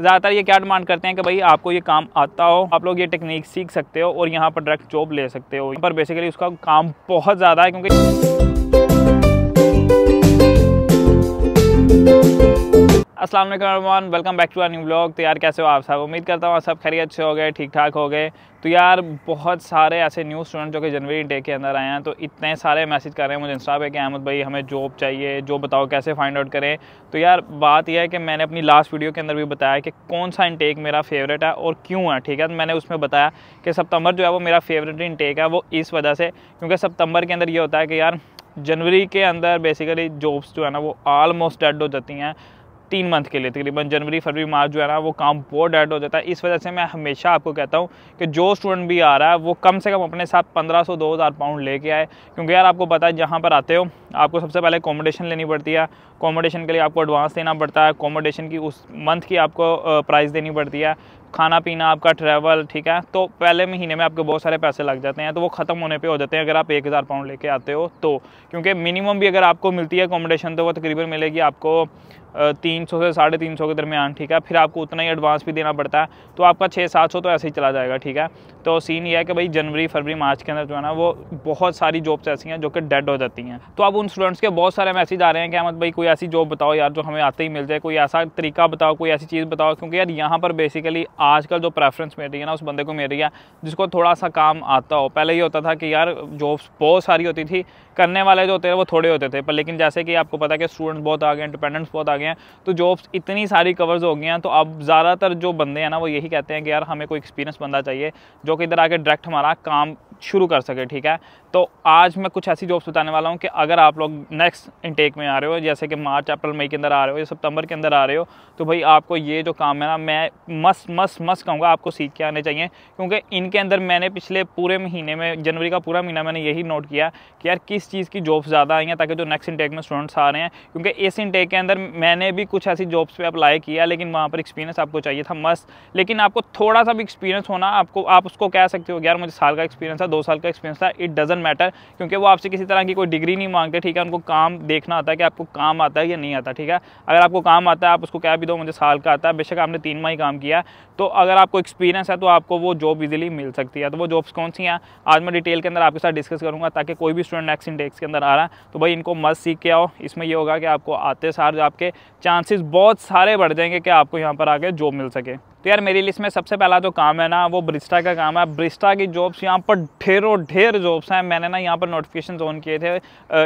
ज़्यादातर ये क्या डिमांड करते हैं कि भाई आपको ये काम आता हो आप लोग ये टेक्निक सीख सकते हो और यहाँ पर डायरेक्ट जॉब ले सकते हो पर बेसिकली उसका काम बहुत ज़्यादा है क्योंकि अस्सलाम वालेकुम welcome back to our new blog तो यार कैसे हो आप सब उम्मीद करता हूँ सब खैरियत अच्छे हो गए ठीक ठाक हो गए तो यार बहुत सारे ऐसे न्यू स्टूडेंट जो कि जनवरी इंटेक के अंदर आए हैं तो इतने सारे मैसेज कर रहे हैं मुझे इंस्टा पे कि अहमद भाई हमें जॉब चाहिए जो बताओ कैसे फाइंड आउट करें तो यार बात यह है कि मैंने अपनी लास्ट वीडियो के अंदर भी बताया कि कौन सा इंटेक मेरा फेवरेट है और क्यों है ठीक है तो मैंने उसमें बताया कि सितंबर जो है वो मेरा फेवरेट इंटेक है वो इस वजह से क्योंकि सितंबर के अंदर ये होता है कि यार जनवरी के अंदर बेसिकली जॉब्स जो है ना वो आलमोस्ट डेड हो जाती हैं तीन मंथ के लिए तकरीबन जनवरी फरवरी मार्च जो है ना वो काम बहुत डेड हो जाता है इस वजह से मैं हमेशा आपको कहता हूँ कि जो स्टूडेंट भी आ रहा है वो कम से कम अपने साथ पंद्रह सौ दो हज़ार पाउंड लेके आए क्योंकि यार आपको पता है जहाँ पर आते हो आपको सबसे पहले अकोमोडेशन लेनी पड़ती है अकोमोडेशन के लिए आपको एडवांस देना पड़ता है अकोमोडेशन की उस मंथ की आपको प्राइस देनी पड़ती है खाना पीना आपका ट्रैवल ठीक है तो पहले महीने में आपके बहुत सारे पैसे लग जाते हैं तो वो ख़त्म होने पे हो जाते हैं अगर आप एक हज़ार पाउंड लेके आते हो तो क्योंकि मिनिमम भी अगर आपको मिलती है अकोमोडेशन तो वो तकरीबन मिलेगी आपको तीन सौ से साढ़े तीन सौ के दरमियान ठीक है फिर आपको उतना ही एडवांस भी देना पड़ता है तो आपका छः सात सौ तो ऐसे ही चला जाएगा ठीक है तो सीन ये है कि भाई जनवरी फरवरी मार्च के अंदर जो है ना वो बहुत सारी जॉब्स ऐसी हैं जो कि डेड हो जाती हैं तो अब उन स्टूडेंट्स के बहुत सारे मैसेज आ रहे हैं कि अहमद भाई कोई ऐसी जॉब बताओ यार जो हमें आते ही मिल जाए कोई ऐसा तरीका बताओ कोई ऐसी चीज़ बताओ क्योंकि यार यहाँ पर बेसिकली आजकल जो प्रेफरेंस रही है ना उस बंदे को मिल रही है जिसको थोड़ा सा काम आता हो पहले ये होता था कि यार जॉब्स बहुत सारी होती थी करने वाले जो होते थे वो थोड़े होते थे पर लेकिन जैसे कि आपको पता है कि स्टूडेंट्स बहुत आ गए इंडिपेंडेंट्स बहुत आ गए हैं तो जॉब्स इतनी सारी कवर्स हो गई हैं तो अब ज़्यादातर जो बंदे हैं ना वो यही कहते हैं कि यार हमें कोई एक्सपीरियंस बंदा चाहिए जो कि इधर आके डायरेक्ट हमारा काम शुरू कर सके ठीक है तो आज मैं कुछ ऐसी जॉब्स बताने वाला हूँ कि अगर आप लोग नेक्स्ट इनटेक में आ रहे हो जैसे कि मार्च अप्रैल मई के अंदर आ रहे हो या सितंबर के अंदर आ रहे हो तो भाई आपको ये जो काम है ना मैं मस्त मस्त मस्त मस्त कहूँगा आपको सीख के आने चाहिए क्योंकि इनके अंदर मैंने पिछले पूरे महीने में जनवरी का पूरा महीना मैंने यही नोट किया कि यार किस चीज़ की जॉब्स ज़्यादा आई हैं ताकि जो नेक्स्ट इंटेक में स्टूडेंट्स आ रहे हैं क्योंकि इस इंटेक के अंदर मैंने भी कुछ ऐसी जॉब्स पर अप्लाई किया लेकिन वहाँ पर एक्सपीरियंस आपको चाहिए था मस्त लेकिन आपको थोड़ा सा भी एक्सपीरियंस होना आपको आप उसको कह सकते हो यार मुझे साल का एक्सपीरियंस था दो साल का एक्सपीरियंस था इट डजेंट मैटर क्योंकि वो आपसे किसी तरह की कोई डिग्री नहीं मांगते ठीक है उनको काम देखना आता है कि आपको काम आता है या नहीं आता ठीक है अगर आपको काम आता है आप उसको कह भी दो मुझे साल का आता है बेशक आपने तीन माह ही काम किया तो तो अगर आपको एक्सपीरियंस है तो आपको वो जॉब इजीली मिल सकती है तो वो जॉब्स कौन सी हैं आज मैं डिटेल के अंदर आपके साथ डिस्कस करूँगा ताकि कोई भी स्टूडेंट नेक्स्ट इंडेक्स के अंदर आ रहा है तो भाई इनको मस्त सीख के आओ इसमें ये होगा कि आपको आते सार आपके चांसेस बहुत सारे बढ़ जाएंगे कि आपको यहाँ पर आके जॉब मिल सके तो यार मेरी लिस्ट में सबसे पहला जो काम है ना वो ब्रिस्टा का काम है ब्रिस्टा की जॉब्स यहाँ पर ढेरों ढेर जॉब्स हैं मैंने ना यहाँ पर नोटिफिकेशन ऑन किए थे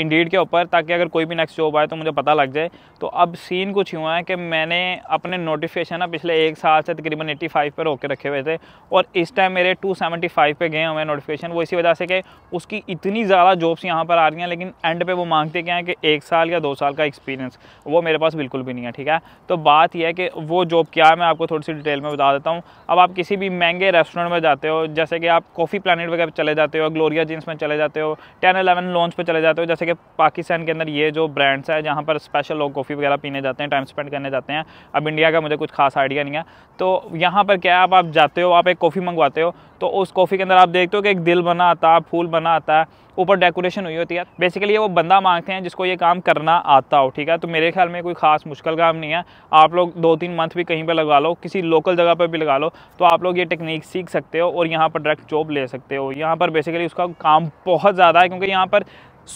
इंडीड के ऊपर ताकि अगर कोई भी नेक्स्ट जॉब आए तो मुझे पता लग जाए तो अब सीन कुछ हुआ है कि मैंने अपने नोटिफिकेशन ना पिछले एक साल से तकरीबन एट्टी फाइव पर होकर रखे हुए थे और इस टाइम मेरे टू सेवेंटी फाइव पर गए हुए नोटिफिकेशन वो इसी वजह से कि उसकी इतनी ज़्यादा जॉब्स यहाँ पर आ रही हैं लेकिन एंड पे वो मांगते क्या हैं कि एक साल या दो साल का एक्सपीरियंस वो मेरे पास बिल्कुल भी नहीं है ठीक है तो बात यह है कि वो जॉब क्या है मैं आपको थोड़ी सी डिटेल डिटेल में बता देता हूँ अब आप किसी भी महंगे रेस्टोरेंट में जाते हो जैसे कि आप कॉफ़ी प्लानट वगैरह चले जाते हो ग्लोरिया जींस में चले जाते हो टेन अलेवन लॉन्च पर चले जाते हो जैसे कि पाकिस्तान के अंदर ये जो ब्रांड्स हैं जहाँ पर स्पेशल लोग कॉफ़ी वगैरह पीने जाते हैं टाइम स्पेंड करने जाते हैं अब इंडिया का मुझे कुछ खास आइडिया नहीं है तो यहाँ पर क्या है आप जाते हो आप एक कॉफ़ी मंगवाते हो तो उस कॉफ़ी के अंदर आप देखते हो कि एक दिल बना आता है फूल बना आता है ऊपर डेकोरेशन हुई होती है बेसिकली ये वो बंदा मांगते हैं जिसको ये काम करना आता हो ठीक है तो मेरे ख्याल में कोई खास मुश्किल काम नहीं है आप लोग दो तीन मंथ भी कहीं पर लगा लो किसी लोकल जगह पर भी लगा लो तो आप लोग ये टेक्निक सीख सकते हो और यहाँ पर डायरेक्ट जॉब ले सकते हो यहाँ पर बेसिकली उसका काम बहुत ज़्यादा है क्योंकि यहाँ पर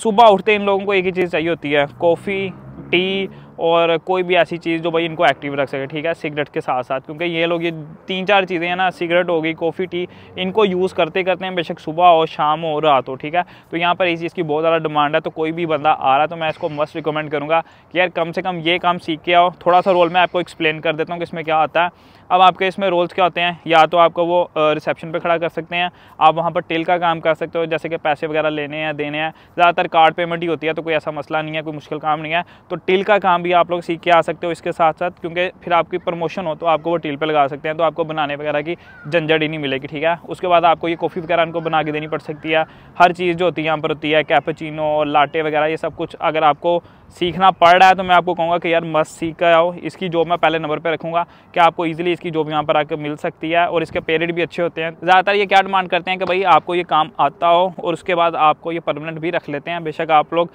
सुबह उठते इन लोगों को एक ही चीज़ चाहिए होती है कॉफ़ी टी और कोई भी ऐसी चीज़ जो भाई इनको एक्टिव रख सके ठीक है सिगरेट के साथ साथ क्योंकि ये लोग ये तीन चार चीज़ें हैं ना सिगरेट हो गई कॉफ़ी टी इनको यूज़ करते करते हैं बेशक सुबह हो शाम हो रात हो ठीक है तो यहाँ पर इस चीज़ की बहुत ज़्यादा डिमांड है तो कोई भी बंदा आ रहा है तो मैं इसको मस्ट रिकमेंड करूँगा कि यार कम से कम ये काम सीख के आओ थोड़ा सा रोल मैं आपको एक्सप्लेन कर देता हूँ कि इसमें क्या आता है अब आपके इसमें रोल्स क्या होते हैं या तो आपको वो रिसेप्शन पे खड़ा कर सकते हैं आप वहाँ पर टेल का काम कर सकते हो जैसे कि पैसे वगैरह लेने हैं देने हैं ज़्यादातर कार्ड पेमेंट ही होती है तो कोई ऐसा मसला नहीं है कोई मुश्किल काम नहीं है तो टेल का काम भी आप लोग सीख के आ सकते हो इसके साथ साथ क्योंकि फिर आपकी प्रमोशन हो तो आपको वो टेल पर लगा सकते हैं तो आपको बनाने वगैरह की झंझट ही नहीं मिलेगी ठीक है उसके बाद आपको ये कॉफ़ी वगैरह उनको बना के देनी पड़ सकती है हर चीज़ जो होती है यहाँ पर होती है कैपेचिनो लाटे वगैरह ये सब कुछ अगर आपको सीखना पड़ रहा है तो मैं आपको कहूँगा कि यार मस्त सीख कर आओ इसकी जॉब मैं पहले नंबर पर रखूँगा कि आपको ईजिली इसकी जॉब यहाँ पर आकर मिल सकती है और इसके पे भी अच्छे होते हैं ज़्यादातर ये क्या डिमांड करते हैं कि भाई आपको ये काम आता हो और उसके बाद आपको ये परमानेंट भी रख लेते हैं बेशक आप लोग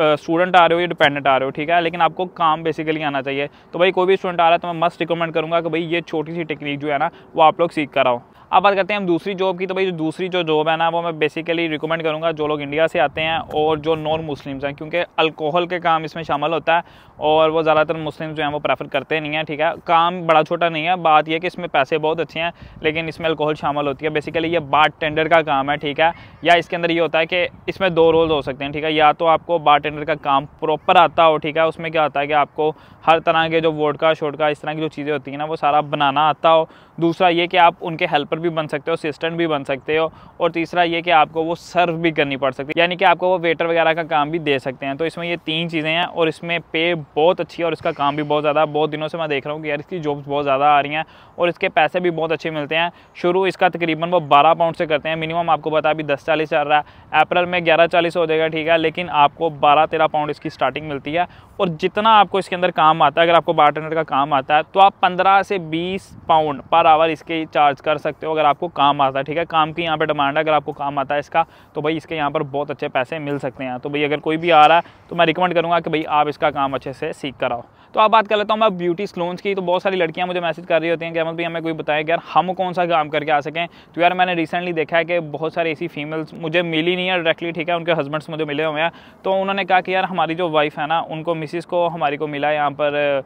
स्टूडेंट आ रहे हो या डिपेंडेंट आ रहे हो ठीक है लेकिन आपको काम बेसिकली आना चाहिए तो भाई कोई भी स्टूडेंट आ रहा है तो मैं मस्ट रिकमेंड करूँगा कि भाई ये छोटी सी टेक्निक जो है ना वो आप लोग सीख कर आओ अब बात करते हैं हम दूसरी जॉब की तो भाई जो दूसरी जो जॉब है ना वो मैं बेसिकली रिकमेंड करूँगा जो लोग इंडिया से आते हैं और जो नॉन मुस्लिम्स हैं क्योंकि अल्कोहल के काम इसमें शामिल होता है और वो ज़्यादातर मुस्लिम जो हैं वो प्रेफर करते नहीं हैं ठीक है काम बड़ा छोटा नहीं है बात यह कि इसमें पैसे बहुत अच्छे हैं लेकिन इसमें अल्कोहल शामिल होती है बेसिकली ये बाट टेंडर का काम है ठीक है या इसके अंदर ये होता है कि इसमें दो रोल हो सकते हैं ठीक है या तो आपको बार टेंडर का काम प्रॉपर आता हो ठीक है उसमें क्या होता है कि आपको हर तरह के जो शोट का इस तरह की जो चीज़ें होती हैं ना वो सारा बनाना आता हो दूसरा ये कि आप उनके हेल्पर भी बन सकते हो असिस्टेंट भी बन सकते हो और तीसरा ये कि आपको वो सर्व भी करनी पड़ सकती है यानी कि आपको वो वेटर वगैरह का काम भी दे सकते हैं तो इसमें ये तीन तीन चीज़ें हैं और इसमें पे बहुत अच्छी है और इसका काम भी बहुत ज़्यादा बहुत दिनों से मैं देख रहा हूँ कि यार इसकी जॉब्स बहुत ज़्यादा आ रही हैं और इसके पैसे भी बहुत अच्छे मिलते हैं शुरू इसका तकरीबन वो बारह पाउंड से करते हैं मिनिमम आपको बता अभी दस चालीस चल रहा है अप्रैल में ग्यारह चालीस हो जाएगा ठीक है लेकिन आपको बारह तेरह पाउंड इसकी स्टार्टिंग मिलती है और जितना आपको इसके अंदर काम आता है अगर आपको बार का काम आता है तो आप पंद्रह से बीस पाउंड पर आवर इसके चार्ज कर सकते हो अगर आपको काम आता है ठीक है काम की यहाँ पर डिमांड है अगर आपको काम आता है इसका तो भाई इसके यहाँ पर बहुत अच्छे पैसे मिल सकते हैं तो भाई अगर कोई भी आ रहा है तो मैं रिकमेंड करूँगा कि भाई आप इसका काम अच्छे से सीख कर आओ तो आप बात कर लेता हूँ मैं ब्यूटी स्लोन्स की तो बहुत सारी लड़कियाँ मुझे मैसेज कर रही होती हैं कि मतलब भाई हमें कोई बताया कि यार हम कौन सा काम करके आ सकें तो यार मैंने रिसेंटली देखा है कि बहुत सारे ऐसी फीमेल्स मुझे मिली नहीं है डायरेक्टली ठीक है उनके हस्बैंड्स मुझे मिले हुए हैं तो उन्होंने कहा कि यार हमारी जो वाइफ है ना उनको मिसिस को हमारी को मिला यहाँ पर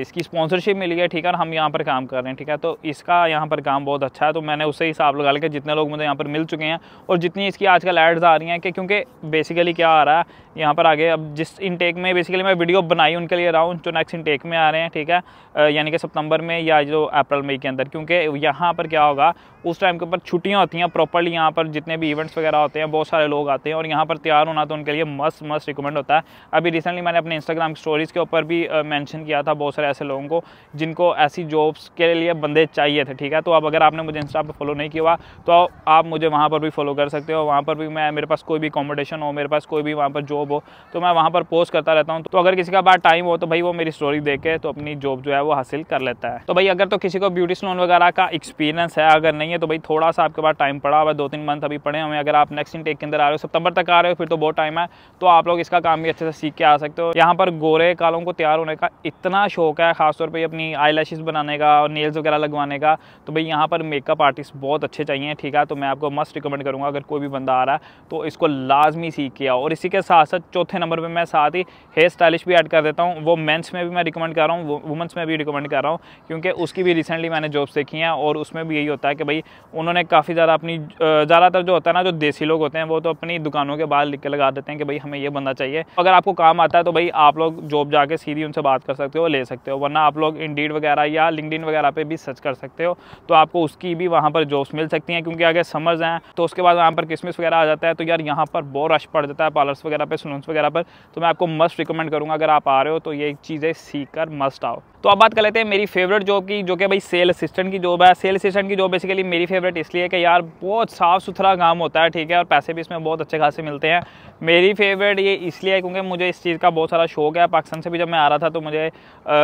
इसकी स्पॉन्सरशिप मिली है ठीक है हम यहाँ पर काम कर रहे हैं ठीक है तो इसका यहाँ पर काम बहुत अच्छा है तो मैंने उससे हिसाब लगा लिया जितने लोग मुझे यहाँ पर मिल चुके हैं और जितनी इसकी आजकल एड्स आ रही हैं कि क्योंकि बेसिकली क्या आ रहा है यहाँ पर आगे अब जिस इनटेक में बेसिकली मैं वीडियो बनाई उनके लिए रहा हूँ जो नेक्स्ट इंटेक में आ रहे हैं ठीक है यानी कि सितंबर में या जो अप्रैल मई के अंदर क्योंकि यहाँ पर क्या होगा उस टाइम के ऊपर छुट्टियाँ होती हैं प्रॉपरली यहाँ पर जितने भी इवेंट्स वगैरह होते हैं बहुत सारे लोग आते हैं और यहाँ पर तैयार होना तो उनके लिए मस्त मस्त रिकमेंड होता है अभी रिसेंटली मैंने अपने इंस्टाग्राम स्टोरीज़ के ऊपर भी मैंशन किया था बहुत सारे ऐसे लोगों को जिनको ऐसी जॉब्स के लिए बंदे चाहिए थे ठीक है तो अब अगर आपने मुझे इंस्टा पर फॉलो नहीं किया तो आप मुझे वहाँ पर भी फॉलो कर सकते हो वहाँ पर भी मैं मेरे पास कोई भी कॉम्पिटिशन हो मेरे पास कोई भी वहाँ पर जॉब हो तो मैं वहाँ पर पोस्ट करता रहता हूँ तो अगर किसी का बात टाइम हो तो भाई वो मेरी स्टोरी देख के तो अपनी जॉब जो है वो हासिल कर लेता है तो भाई अगर तो किसी को ब्यूटी सलोन वगैरह का एक्सपीरियंस है अगर नहीं है तो भाई थोड़ा सा आपके पास टाइम पड़ा हुआ दो तीन मंथ अभी पड़े हुए अगर आप नेक्स्ट इंटेक के अंदर आ रहे हो सितंबर तक आ रहे हो फिर तो बहुत टाइम है तो आप लोग इसका काम भी अच्छे से सीख के आ सकते हो यहाँ पर गोरे कालों को तैयार होने का इतना शौक है खासतौर पर अपनी आई बनाने का और नेल्स वगैरह लगवाने का तो भाई यहाँ पर मेकअप आर्टिस्ट बहुत अच्छे चाहिए ठीक है तो मैं आपको मस्ट रिकमेंड करूँगा अगर कोई भी बंदा आ रहा है तो इसको लाजमी सीख के आओ और इसी के साथ साथ चौथे नंबर पर मैं साथ ही हेयर स्टाइलिश भी ऐड कर देता हूँ वो मैं मेंस में भी मैं रिकमेंड कर रहा हूँ वुमेंस में भी रिकमेंड कर रहा हूँ क्योंकि उसकी भी रिसेंटली मैंने जॉब्स देखी हैं और उसमें भी यही होता है कि भाई उन्होंने काफ़ी ज़्यादा अपनी ज़्यादातर जो होता है ना जो देसी लोग होते हैं वो तो अपनी दुकानों के बाहर लिख के लगा देते हैं कि भाई हमें ये बंदा चाहिए अगर आपको काम आता है तो भाई आप लोग जॉब जाके सीधी उनसे बात कर सकते हो ले सकते हो वरना आप लोग इंडीड वगैरह या लिंकड वगैरह पर भी सर्च कर सकते हो तो आपको उसकी भी वहाँ पर जॉब्स मिल सकती हैं क्योंकि अगर समर्स हैं तो उसके बाद वहाँ पर क्रिसमस वगैरह आ जाता है तो यार यहाँ पर बहुत रश पड़ जाता है पार्लर्स वगैरह पर सलून्स वगैरह पर तो मैं आपको मस्ट रिकमेंड करूँगा अगर आप आ रहे हो तो ये चीज़ें सीख कर मस्ट आओ तो अब बात कर लेते हैं मेरी फेवरेट जॉब की जो कि भाई सेल असिस्टेंट की जॉब है सेल असिस्टेंट की जॉब बेसिकली मेरी फेवरेट इसलिए है कि यार बहुत साफ़ सुथरा काम होता है ठीक है और पैसे भी इसमें बहुत अच्छे खासे मिलते हैं मेरी फेवरेट ये इसलिए है क्योंकि मुझे इस चीज़ का बहुत सारा शौक है पाकिस्तान से भी जब मैं आ रहा था तो मुझे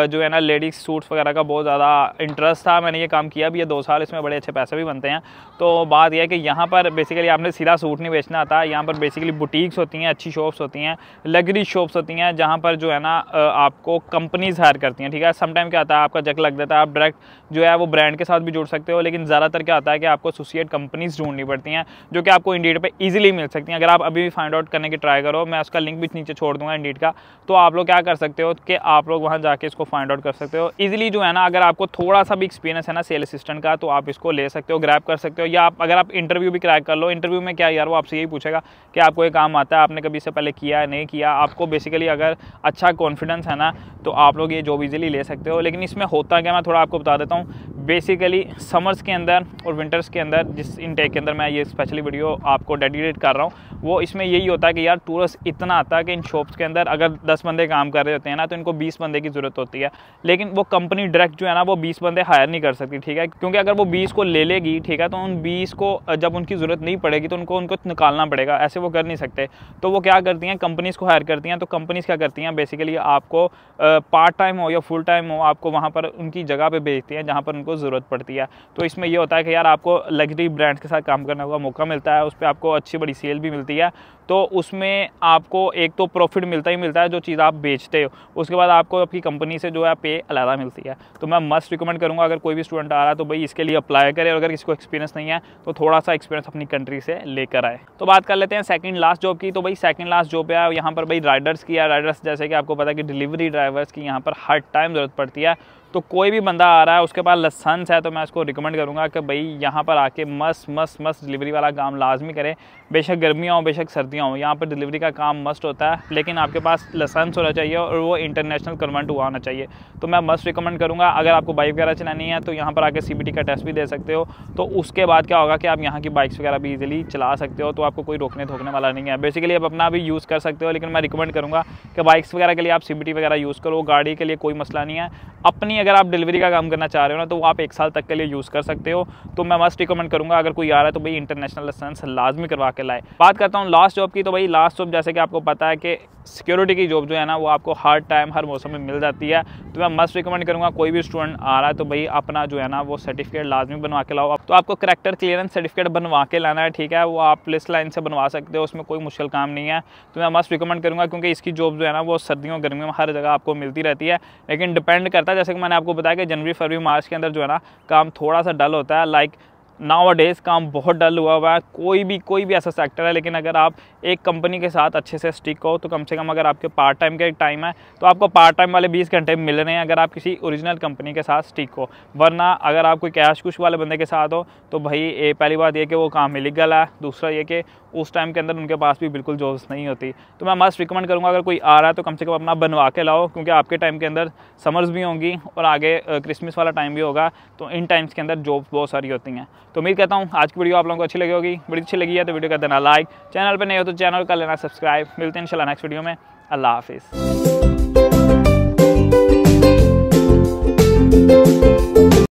जो है ना लेडीज़ सूट्स वगैरह का बहुत ज़्यादा इंटरेस्ट था मैंने ये काम किया भी है दो साल इसमें बड़े अच्छे पैसे भी बनते हैं तो बात यह है कि यहाँ पर बेसिकली आपने सीधा सूट नहीं बेचना आता यहाँ पर बेसिकली बुटीक्स होती हैं अच्छी शॉप्स होती हैं लग्जरी शॉप्स होती हैं जहाँ पर जो है ना आपको कंपनीज़ हायर करती हैं ठीक है समटाइम क्या आता है आपका जक लग जाता है आप डायरेक्ट जो है वो ब्रांड के साथ भी जुड़ सकते हो लेकिन ज़्यादातर क्या आता है कि आपको एसोसिएट कंपनीज ढूंढनी पड़ती हैं जो कि आपको इंडीड पर ईजिली मिल सकती हैं अगर आप अभी भी फाइंड आउट करने की ट्राई करो मैं उसका लिंक भी नीचे छोड़ दूंगा इंडीड का तो आप लोग क्या कर सकते हो कि आप लोग वहाँ जाके इसको फाइंड आउट कर सकते हो ईजिली जो है ना अगर आपको थोड़ा सा भी एक्सपीरियंस है ना सेल असिस्टेंट का तो आप इसको ले सकते हो ग्रैप कर सकते हो या आप अगर आप इंटरव्यू भी क्रैक कर लो इंटरव्यू में क्या यार वो आपसे यही पूछेगा कि आपको ये काम आता है आपने कभी इससे पहले किया नहीं किया आपको बेसिकली अगर अच्छा कॉन्फिडेंस है ना तो आप लोग ये जॉब ईजिली ले सकते सकते हो लेकिन इसमें होता क्या मैं थोड़ा आपको बता देता हूँ बेसिकली समर्स के अंदर और विंटर्स के अंदर जिस इनटेक के अंदर मैं ये स्पेशली वीडियो आपको डेडिकेट कर रहा हूँ वो इसमें यही होता है कि यार टूरिस्ट इतना आता है कि इन शॉप्स के अंदर अगर दस बंदे काम कर रहे होते हैं ना तो इनको बीस बंदे की ज़रूरत होती है लेकिन वो कंपनी डायरेक्ट जो है ना वो बीस बंदे हायर नहीं कर सकती ठीक है क्योंकि अगर वो बीस को ले लेगी ठीक है तो उन बीस को जब उनकी ज़रूरत नहीं पड़ेगी तो उनको उनको निकालना पड़ेगा ऐसे वो कर नहीं सकते तो वो क्या करती हैं कंपनीज़ को हायर करती हैं तो कंपनीज़ क्या करती हैं बेसिकली आपको पार्ट टाइम हो या फुल टाइम टाइम वो आपको वहाँ पर उनकी जगह पे भेजती हैं जहाँ पर उनको ज़रूरत पड़ती है तो इसमें ये होता है कि यार आपको लग्जरी ब्रांड्स के साथ काम करने का मौका मिलता है उस पर आपको अच्छी बड़ी सेल भी मिलती है तो उसमें आपको एक तो प्रॉफिट मिलता ही मिलता है जो चीज़ आप बेचते हो उसके बाद आपको आपकी कंपनी से जो है पे अलहदा मिलती है तो मैं मस्ट रिकमेंड करूँगा अगर कोई भी स्टूडेंट आ रहा है तो भाई इसके लिए अप्लाई करे और अगर किसी को एक्सपीरियंस नहीं है तो थोड़ा सा एक्सपीरियंस अपनी कंट्री से लेकर आए तो बात कर लेते हैं सेकंड लास्ट जॉब की तो भाई सेकंड लास्ट जॉब है यहाँ पर भाई राइडर्स की है राइडर्स जैसे कि आपको पता है कि डिलीवरी ड्राइवर्स की यहाँ पर हर टाइम ज़रूरत पड़ती है तो कोई भी बंदा आ रहा है उसके पास लसंस है तो मैं उसको रिकमेंड करूँगा कि भाई यहाँ पर आके मस्त मस्त मस्त डिलीवरी वाला काम लाजमी करें बेशक गर्मियाँ हो बेशक सर्दियाँ हों यहाँ पर डिलीवरी का काम मस्ट होता है लेकिन आपके पास लसंस होना चाहिए और वो इंटरनेशनल कन्वर्ट हुआ होना चाहिए तो मैं मस्ट रिकमेंड करूँगा अगर आपको बाइक वगैरह चलानी है तो यहाँ पर आके सी का टेस्ट भी दे सकते हो तो उसके बाद क्या होगा कि आप यहाँ की बाइक्स वगैरह भी ईजिली चला सकते हो तो आपको कोई रोकने धोकने वाला नहीं है बेसिकली आप अपना भी यूज़ कर सकते हो लेकिन मैं रिकमेंड करूँगा कि बाइक्स वगैरह के लिए आप सी वगैरह यूज़ करो गाड़ी के लिए कोई मसला नहीं है अपनी अगर आप डिलीवरी का काम करना चाह रहे हो ना तो आप एक साल तक के लिए यूज़ कर सकते हो तो मैं मस्ट रिकमेंड करूँगा अगर कोई आ रहा है तो भाई इंटरनेशनल लाइसेंस लाजमी करवा के लाए बात करता हूँ लास्ट जॉब की तो भाई लास्ट जॉब जैसे कि आपको पता है कि सिक्योरिटी की जॉब जो है ना वो आपको हर टाइम हर मौसम में मिल जाती है तो मैं मस्ट रिकमेंड करूँगा कोई भी स्टूडेंट आ रहा है तो भाई अपना जो है ना वो सर्टिफिकेट लाजमी बनवा के लाओ तो आपको करेक्टर क्लियरेंस सर्टिफिकेट बनवा के लाना है ठीक है वो आप पुलिस लाइन से बनवा सकते हो उसमें कोई मुश्किल काम नहीं है तो मैं मस्ट रिकमेंड करूँगा क्योंकि इसकी जॉब जो है ना वो सर्दियों गर्मियों में हर जगह आपको मिलती रहती है लेकिन डिपेंड करता है जैसे कि मैंने आपको बताया कि जनवरी फरवरी मार्च के अंदर जो है ना काम थोड़ा सा डल होता है लाइक नावाडेज काम बहुत डल हुआ हुआ है कोई भी कोई भी ऐसा सेक्टर है लेकिन अगर आप एक कंपनी के साथ अच्छे से स्टिक हो तो कम से कम अगर आपके पार्ट टाइम का एक टाइम है तो आपको पार्ट टाइम वाले 20 घंटे मिल रहे हैं अगर आप किसी ओरिजिनल कंपनी के साथ स्टिक हो वरना अगर आप कोई कैश कुश वाले बंदे के साथ हो तो भाई ए, पहली बात ये कि वो काम इलीगल है दूसरा ये कि उस टाइम के अंदर उनके पास भी बिल्कुल जॉब्स नहीं होती तो मैं मस्ट रिकमेंड करूँगा अगर कोई आ रहा है तो कम से कम अपना बनवा के लाओ क्योंकि आपके टाइम के अंदर समर्स भी होंगी और आगे क्रिसमस वाला टाइम भी होगा तो इन टाइम्स के अंदर जॉब्स बहुत सारी होती हैं तो उम्मीद कहता हूँ आज की वीडियो आप लोगों को अच्छी लगी होगी बड़ी अच्छी लगी है तो वीडियो कर देना लाइक चैनल पर नहीं हो तो चैनल कर लेना सब्सक्राइब मिलते हैं इंशाल्लाह नेक्स्ट वीडियो में अल्लाह हाफिज़